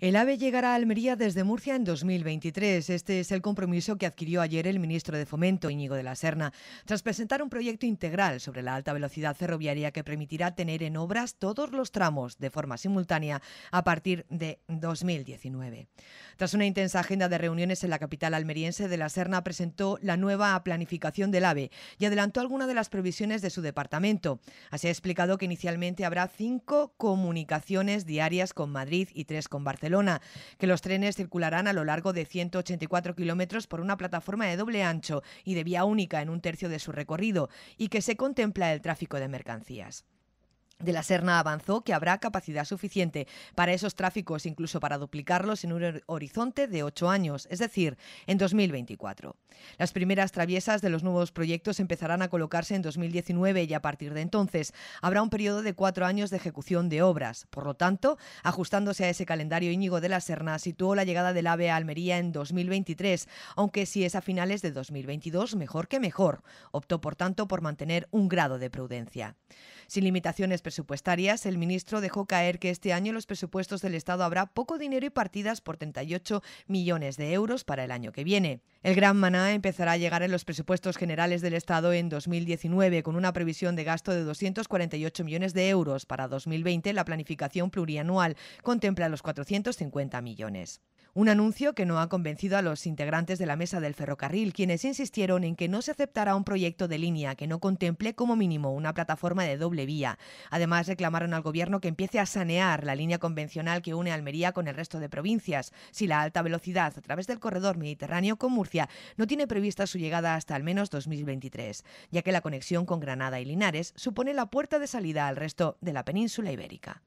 El AVE llegará a Almería desde Murcia en 2023. Este es el compromiso que adquirió ayer el ministro de Fomento, Íñigo de la Serna, tras presentar un proyecto integral sobre la alta velocidad ferroviaria que permitirá tener en obras todos los tramos de forma simultánea a partir de 2019. Tras una intensa agenda de reuniones en la capital almeriense, de la Serna presentó la nueva planificación del AVE y adelantó algunas de las previsiones de su departamento. Así ha explicado que inicialmente habrá cinco comunicaciones diarias con Madrid y tres con Barcelona que los trenes circularán a lo largo de 184 kilómetros por una plataforma de doble ancho y de vía única en un tercio de su recorrido y que se contempla el tráfico de mercancías de la Serna avanzó que habrá capacidad suficiente para esos tráficos, incluso para duplicarlos en un horizonte de ocho años, es decir, en 2024. Las primeras traviesas de los nuevos proyectos empezarán a colocarse en 2019 y a partir de entonces habrá un periodo de cuatro años de ejecución de obras. Por lo tanto, ajustándose a ese calendario, Íñigo de la Serna situó la llegada del AVE a Almería en 2023, aunque si es a finales de 2022, mejor que mejor. Optó, por tanto, por mantener un grado de prudencia. Sin limitaciones presupuestarias, el ministro dejó caer que este año en los presupuestos del Estado habrá poco dinero y partidas por 38 millones de euros para el año que viene. El gran maná empezará a llegar en los presupuestos generales del Estado en 2019, con una previsión de gasto de 248 millones de euros. Para 2020, la planificación plurianual contempla los 450 millones. Un anuncio que no ha convencido a los integrantes de la mesa del ferrocarril, quienes insistieron en que no se aceptara un proyecto de línea que no contemple como mínimo una plataforma de doble vía. Además, reclamaron al gobierno que empiece a sanear la línea convencional que une Almería con el resto de provincias. Si la alta velocidad a través del corredor mediterráneo con Murcia no tiene prevista su llegada hasta al menos 2023, ya que la conexión con Granada y Linares supone la puerta de salida al resto de la península ibérica.